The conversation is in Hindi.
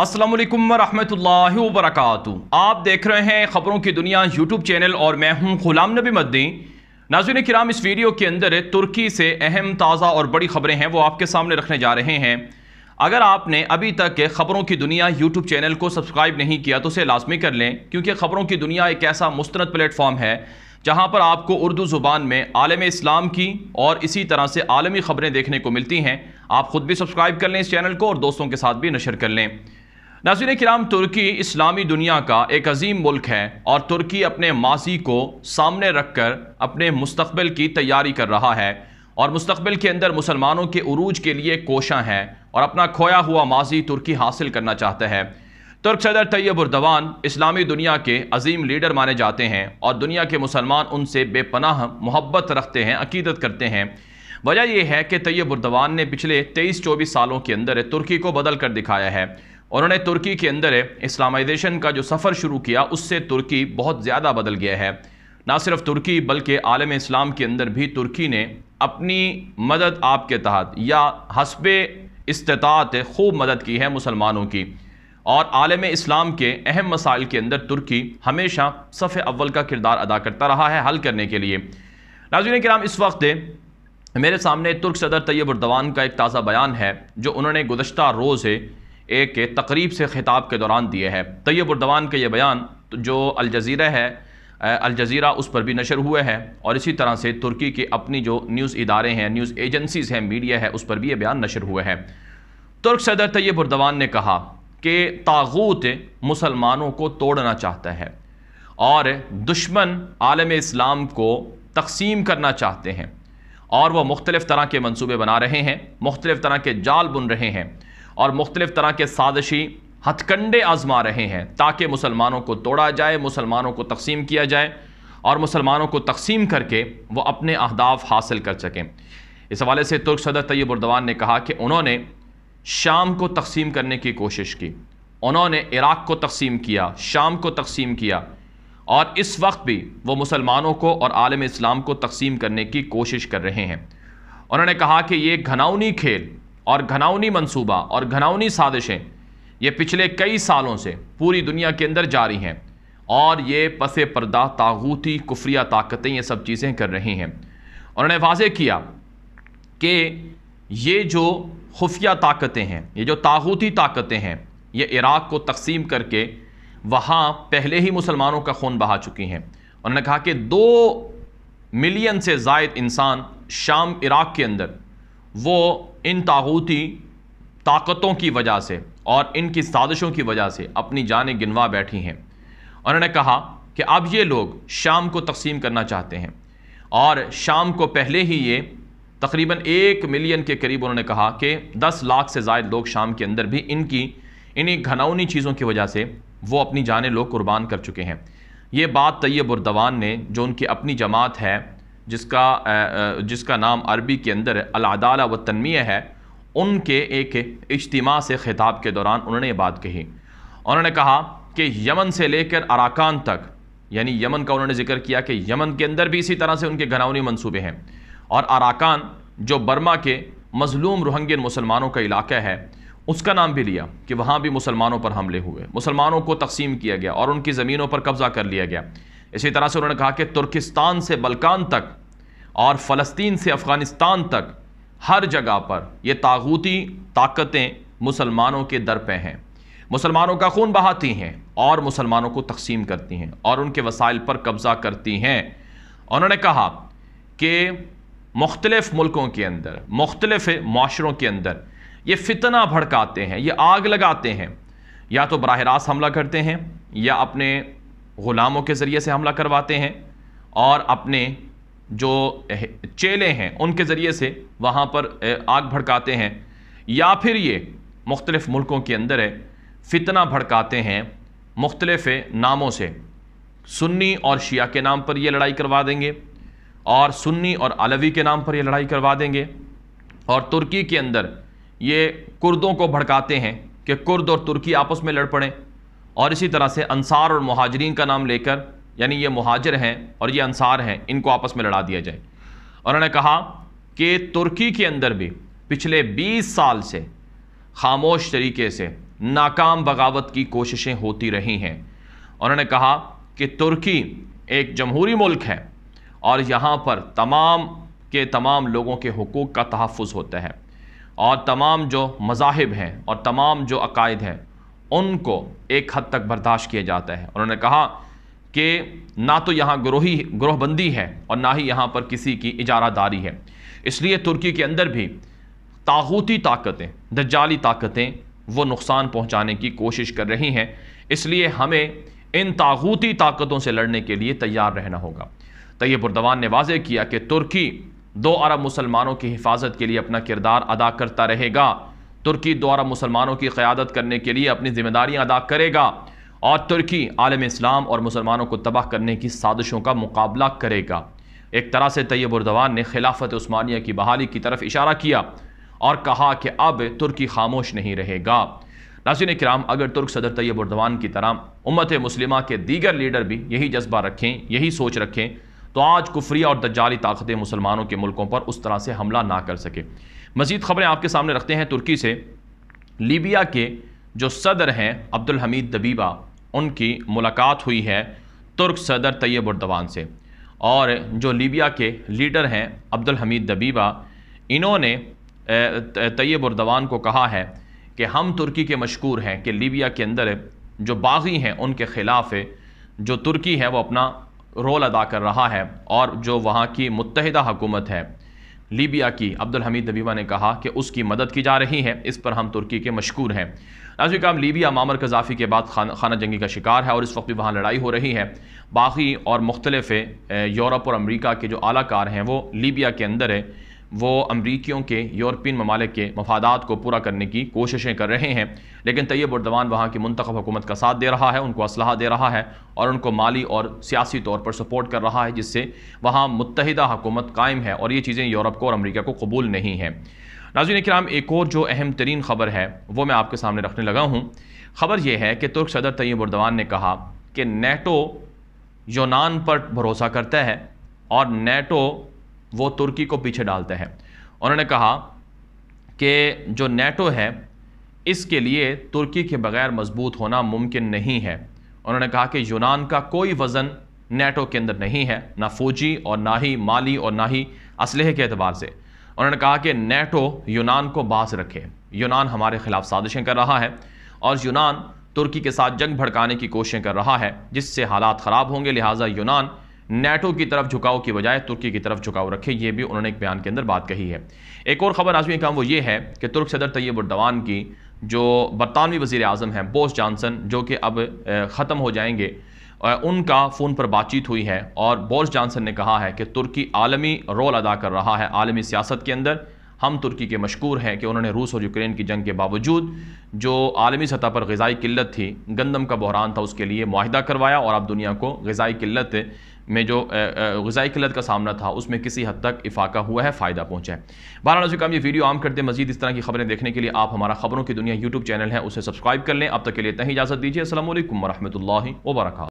असलम वरहमल वरक आप देख रहे हैं ख़बरों की दुनिया यूट्यूब चैनल और मैं हूं गुलाम नबी मद्दी नाजिन कराम इस वीडियो के अंदर तुर्की से अहम ताज़ा और बड़ी ख़बरें हैं वो आपके सामने रखने जा रहे हैं अगर आपने अभी तक ख़बरों की दुनिया यूट्यूब चैनल को सब्सक्राइब नहीं किया तो उसे लाजमी कर लें क्योंकि ख़बरों की दुनिया एक ऐसा मुस्त प्लेटफॉर्म है जहाँ पर आपको उर्दू ज़ुबान में आलम इस्लाम की और इसी तरह से आलमी ख़बरें देखने को मिलती हैं आप ख़ुद भी सब्सक्राइब कर लें इस चैनल को और दोस्तों के साथ भी नशर कर लें नाजिर कराम तुर्की इस्लामी दुनिया का एक अजीम मुल्क है और तुर्की अपने माजी को सामने रख कर अपने मुस्तबिल की तैयारी कर रहा है और मुस्तबिल के अंदर मुसलमानों के अरूज के लिए कोशा हैं और अपना खोया हुआ माजी तुर्की हासिल करना चाहता है तुर्क सदर तैयब उर्दवान इस्लामी दुनिया के अजीम लीडर माने जाते हैं और दुनिया के मुसलमान उनसे बेपनाह मोहब्बत रखते हैं अकीदत करते हैं वजह यह है कि तैयब उर्दवान ने पिछले तेईस चौबीस सालों के अंदर तुर्की को बदल कर दिखाया है उन्होंने तुर्की के अंदर इस्लामाइजेशन का जो सफ़र शुरू किया उससे तुर्की बहुत ज़्यादा बदल गया है ना सिर्फ तुर्की बल्कि आलम इस्लाम के अंदर भी तुर्की ने अपनी मदद आपके तहत या हसब इस्तात खूब मदद की है मुसलमानों की और आलम इस्लाम के अहम मसाइल के अंदर तुर्की हमेशा सफ़े अव्वल का किरदार अदा करता रहा है हल करने के लिए नाजुन कराम इस वक्त मेरे सामने तुर्क सदर तैयब उर्दवान का एक ताज़ा बयान है जो उन्होंने गुजशत रोज़ एक तकरीब से ख़िताब के दौरान दिए हैं तयबुरदवान के ये बयान तो जो अलज़ीरा है अलज़ीरा उस पर भी नशर हुए हैं और इसी तरह से तुर्की के अपनी जो न्यूज़ इदारे हैं न्यूज़ एजेंसीज़ हैं मीडिया है उस पर भी ये बयान नशर हुए हैं तुर्क सदर उर्दवान ने कहा कि तागूत मुसलमानों को तोड़ना चाहता है और दुश्मन आलम इस्लाम को तकसीम करना चाहते हैं और वह मुख्तलिफ़ तरह के मनसूबे बना रहे हैं मुख्तलिफ़ तरह के जाल बुन रहे हैं और मुख्तलिफ तरह के साजिशी हथकंडे आजमा रहे हैं ताकि मुसलमानों को तोड़ा जाए मुसलमानों को तकसीम किया जाए और मुसलमानों को तकसीम करके वो अपने अहदाफ हासिल कर सकें इस हवाले से तुर्क सदर तैयब उर्दवान ने कहा कि उन्होंने शाम को तकसीम करने की कोशिश की उन्होंने इराक़ को तकसीम किया शाम को तकसीम किया और इस वक्त भी वो मुसलमानों को और आलम इस्लाम को तकसीम करने की कोशिश कर रहे हैं उन्होंने कहा कि ये घनौनी खेल और घनावनी मंसूबा और घनावनी साजिशें ये पिछले कई सालों से पूरी दुनिया के अंदर जारी हैं और ये पस पर्दा तागूती कुफरिया ताकतें ये सब चीज़ें कर रही हैं उन्होंने वाजे किया कि ये जो खुफिया ताकतें हैं ये जो तागूती ताकतें हैं ये इराक़ को तकसीम करके वहाँ पहले ही मुसलमानों का खून बहा चुकी हैं उन्होंने कहा कि दो मिलियन से जायद इंसान शाम इराक़ के अंदर वो इन तागूती ताकतों की वजह से और इनकी साजिशों की वजह से अपनी जानें गिनवा बैठी हैं उन्होंने कहा कि अब ये लोग शाम को तकसीम करना चाहते हैं और शाम को पहले ही ये तकरीबन एक मिलियन के करीब उन्होंने कहा कि दस लाख से जायद लोग शाम के अंदर भी इनकी इन्हीं घनौनी चीज़ों की वजह से वो अपनी जानें लोग कुर्बान कर चुके हैं ये बात तैयब उर्दवान ने जो उनकी अपनी जमात है जिसका जिसका नाम अरबी के अंदर अलादाला व तनमी है उनके एक इज्तम से ख़िताब के दौरान उन्होंने ये बात कही उन्होंने कहा कि यमन से लेकर अराकान तक यानी यमन का उन्होंने जिक्र किया कि यमन के अंदर भी इसी तरह से उनके घनौनी मनसूबे हैं और अराकान जो बर्मा के मजलूम रोहंगियन मुसलमानों का इलाका है उसका नाम भी लिया कि वहाँ भी मुसलमानों पर हमले हुए मुसलमानों को तकसीम किया गया और उनकी ज़मीनों पर कब्ज़ा कर लिया गया इसी तरह से उन्होंने कहा कि तुर्किस्तान से बलकान तक और फ़लस्तीन से अफ़गानिस्तान तक हर जगह पर ये तागूती ताकतें मुसलमानों के दर पे हैं मुसलमानों का खून बहाती हैं और मुसलमानों को तकसीम करती हैं और उनके वसाइल पर कब्ज़ा करती हैं उन्होंने कहा कि मुख्तलिफ़ मुल्कों के अंदर मुख्तलिफ़ माशरों के अंदर ये फितना भड़काते हैं ये आग लगाते हैं या तो बरह रास्त हमला करते हैं या अपने ग़ुलामों के ज़रिए से हमला करवाते हैं और अपने जो चेले हैं उनके ज़रिए से वहाँ पर आग भड़काते हैं या फिर ये मुख्तलिफ़ मुल्कों के अंदर है फितना भड़काते हैं मुख्तलफ़ नामों से सुन्नी और शिया के नाम पर ये लड़ाई करवा देंगे और सुन्नी और अलवी के नाम पर ये लड़ाई करवा देंगे और तुर्की के अंदर ये कुर्दों को भड़काते हैं कि कुर्द और तुर्की आपस में लड़ पड़ें और इसी तरह से अंसार और महाजरीन का नाम लेकर यानी ये महाजर हैं और ये अंसार हैं इनको आपस में लड़ा दिया जाए उन्होंने कहा कि तुर्की के अंदर भी पिछले 20 साल से खामोश तरीके से नाकाम बगावत की कोशिशें होती रही हैं उन्होंने कहा कि तुर्की एक जमहूरी मुल्क है और यहाँ पर तमाम के तमाम लोगों के हकूक़ का तहफ़ होता है और तमाम जो मजाहब हैं और तमाम जो अकायद हैं उनको एक हद तक बर्दाश्त किया जाता है उन्होंने कहा कि ना तो यहाँ ग्रोही ग्रोहबंदी है और ना ही यहाँ पर किसी की इजारादारी है इसलिए तुर्की के अंदर भी तागूती ताकतें दज्जाली ताकतें वो नुकसान पहुँचाने की कोशिश कर रही हैं इसलिए हमें इन तागूती ताकतों से लड़ने के लिए तैयार रहना होगा तयबुरदवान तो ने वाजे किया कि तुर्की दो अरब मुसलमानों की हिफाजत के लिए अपना किरदार अदा करता रहेगा तुर्की द्वारा मुसलमानों की क़्यादत करने के लिए अपनी जिम्मेदारियाँ अदा करेगा और तुर्की आलम इस्लाम और मुसलमानों को तबाह करने की साजिशों का मुकाबला करेगा एक तरह से तैयब उर्दवान ने खिलाफत उस्मानिया की बहाली की तरफ इशारा किया और कहा कि अब तुर्की खामोश नहीं रहेगा नासिन कराम अगर तुर्क सदर तैयब उर्दवान की तरह उम्मत मुस्लिमा के दीगर लीडर भी यही जज्बा रखें यही सोच रखें तो आज कुफरी और दज्जाली ताकतें मुसलमानों के मुल्कों पर उस तरह से हमला ना कर सके मज़ीद खबरें आपके सामने रखते हैं तुर्की से लीबिया के जो सदर हैं अब्दुल हमीद दबीबा उनकी मुलाकात हुई है तुर्क सदर तैयब उर्दवान से और जो लीबिया के लीडर हैं अब्दुल हमीद दबीबा इन्होंने तैयब उर्दवान को कहा है कि हम तुर्की के मशहूर हैं कि लीबिया के अंदर जो बागी हैं उनके ख़िलाफ़ जो तुर्की है वो अपना रोल अदा कर रहा है और जो वहाँ की मुतहदा हुकूमत है लीबिया की अब्दुल हमीद दबीवा ने कहा कि उसकी मदद की जा रही है इस पर हम तुर्की के मशहूर हैं नाजी काम लीबिया मामर कजाफ़ी के बाद खान खाना जंगी का शिकार है और इस वक्त भी वहाँ लड़ाई हो रही है बाकी और मुख्तलफ़ यूरोप और अमरीका के जो आलाकार हैं वो लीबिया के अंदर है वो अमरीकियों के यूरोपियन ममालिक के मफादात को पूरा करने की कोशिशें कर रहे हैं लेकिन तैयब उर्दवान वहाँ की मंतखब हुकूमत का साथ दे रहा है उनको असलाह दे रहा है और उनको माली और सियासी तौर पर सपोर्ट कर रहा है जिससे वहाँ मुतहदा हुकूमत कायम है और ये चीज़ें यूरोप को और अमरीका को कबूल नहीं हैं नाजीन कराम एक और जो अहम तरीन खबर है वो मैं आपके सामने रखने लगा हूँ खबर यह है कि तुर्क सदर तैयब उर्दवान ने कहा कि नेटो यूनान पर भरोसा करता है और नेटो वो तुर्की को पीछे डालते हैं उन्होंने कहा कि जो नेटो है इसके लिए तुर्की के बगैर मजबूत होना मुमकिन नहीं है उन्होंने कहा कि यूनान का कोई वज़न नेटो के अंदर नहीं है ना फौजी और ना ही माली और ना ही असलहे के अतबार से उन्होंने कहा कि नेटो यूनान को बास रखे यूनान हमारे खिलाफ साजिशें कर रहा है और यूनान तुर्की के साथ जंग भड़काने की कोशिशें कर रहा है जिससे हालात ख़राब होंगे लिहाजा यूनान नेटो की तरफ झुकाव की बजाय तुर्की की तरफ झुकाव रखे ये भी उन्होंने एक बयान के अंदर बात कही है एक और खबर आजमी काम वो ये है कि तुर्क सदर तैयब उद्दवान की जो बरतानवी वजीर अजम हैं बोस जानसन जो कि अब ख़त्म हो जाएंगे उनका फ़ोन पर बातचीत हुई है और बोस जानसन ने कहा है कि तुर्की आलमी रोल अदा कर रहा है आलमी सियासत के अंदर हम तुर्की के मशहूर हैं कि उन्होंने रूस और यूक्रेन की जंग के बावजूद जो आलमी सतह पर गज़ाई किल्लत थी गंदम का बहरान था उसके लिए माहिदा करवाया और अब दुनिया को गज़ाई किल्लत में जो गज़ाई किल्लत का सामना था उसमें किसी हद तक इफाका हुआ है फ़ायदा पहुँचा है बहरहाल उसके काम ये वीडियो आम करते मजीद इस तरह की खबरें देखने के लिए आप हमारा खबरों की दुनिया यूट्यूब चैनल है उसे सब्सक्राइब कर लें अब तक के लिए इतना ही इजाज़त दीजिए असल वरहमल वर्क